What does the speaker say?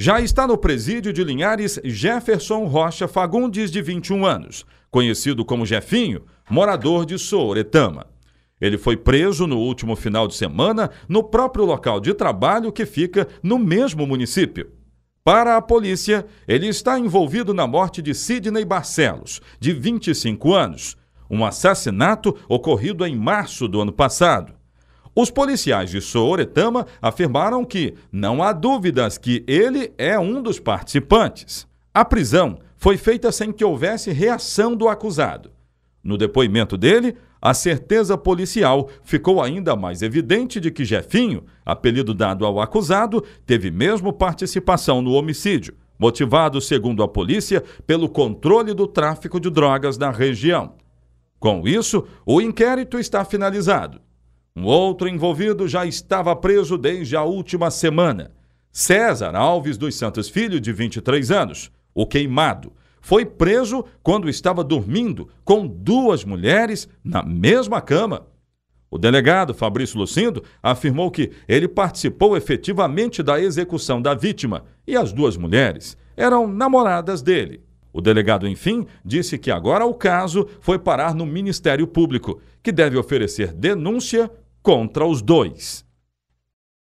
Já está no presídio de Linhares Jefferson Rocha Fagundes, de 21 anos, conhecido como Jefinho, morador de Souretama. Ele foi preso no último final de semana no próprio local de trabalho que fica no mesmo município. Para a polícia, ele está envolvido na morte de Sidney Barcelos, de 25 anos, um assassinato ocorrido em março do ano passado. Os policiais de Sooretama afirmaram que não há dúvidas que ele é um dos participantes. A prisão foi feita sem que houvesse reação do acusado. No depoimento dele, a certeza policial ficou ainda mais evidente de que Jefinho, apelido dado ao acusado, teve mesmo participação no homicídio, motivado, segundo a polícia, pelo controle do tráfico de drogas na região. Com isso, o inquérito está finalizado um outro envolvido já estava preso desde a última semana. César Alves dos Santos Filho, de 23 anos, o queimado, foi preso quando estava dormindo com duas mulheres na mesma cama. O delegado Fabrício Lucindo afirmou que ele participou efetivamente da execução da vítima e as duas mulheres eram namoradas dele. O delegado, enfim, disse que agora o caso foi parar no Ministério Público, que deve oferecer denúncia contra os dois.